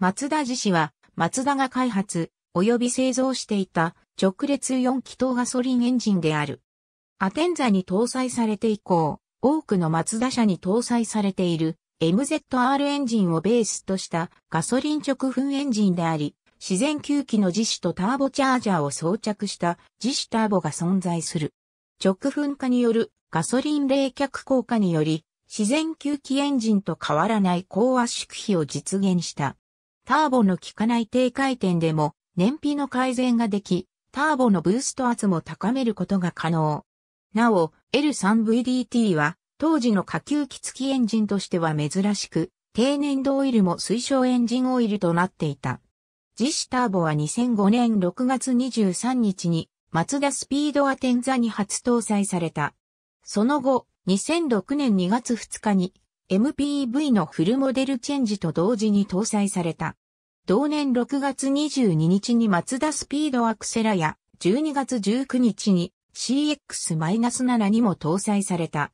松田自身は、松田が開発、及び製造していた直列4気筒ガソリンエンジンである。アテンザに搭載されて以降、多くの松田車に搭載されている MZR エンジンをベースとしたガソリン直噴エンジンであり、自然吸気の自主とターボチャージャーを装着した自主ターボが存在する。直噴化によるガソリン冷却効果により、自然吸気エンジンと変わらない高圧縮比を実現した。ターボの効かない低回転でも燃費の改善ができ、ターボのブースト圧も高めることが可能。なお、L3VDT は当時の下級機付きエンジンとしては珍しく、低粘度オイルも推奨エンジンオイルとなっていた。実施ターボは2005年6月23日に、マツダスピードアテンザに初搭載された。その後、2006年2月2日に、MPV のフルモデルチェンジと同時に搭載された。同年6月22日にマツダスピードアクセラや12月19日に CX-7 にも搭載された。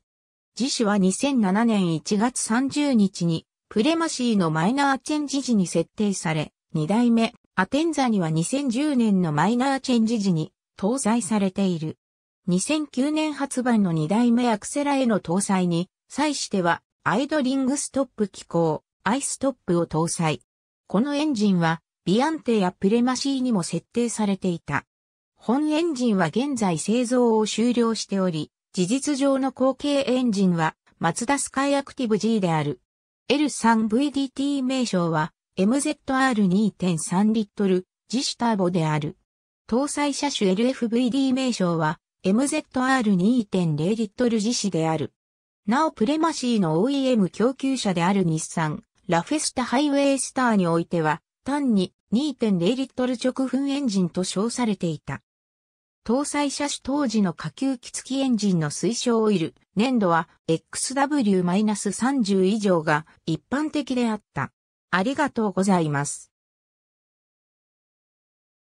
自主は2007年1月30日にプレマシーのマイナーチェンジ時に設定され、2代目アテンザには2010年のマイナーチェンジ時に搭載されている。2009年発売の2代目アクセラへの搭載に際してはアイドリングストップ機構、アイストップを搭載。このエンジンは、ビアンテやプレマシーにも設定されていた。本エンジンは現在製造を終了しており、事実上の後継エンジンは、マツダスカイアクティブ G である。L3VDT 名称は、MZR2.3 リットル、自主ターボである。搭載車種 LFVD 名称は、MZR2.0 リットル自主である。なおプレマシーの OEM 供給者である日産、ラフェスタハイウェイスターにおいては、単に2.0リットル直噴エンジンと称されていた。搭載車種当時の下級機付きエンジンの推奨オイル、粘土は XW-30 以上が一般的であった。ありがとうございます。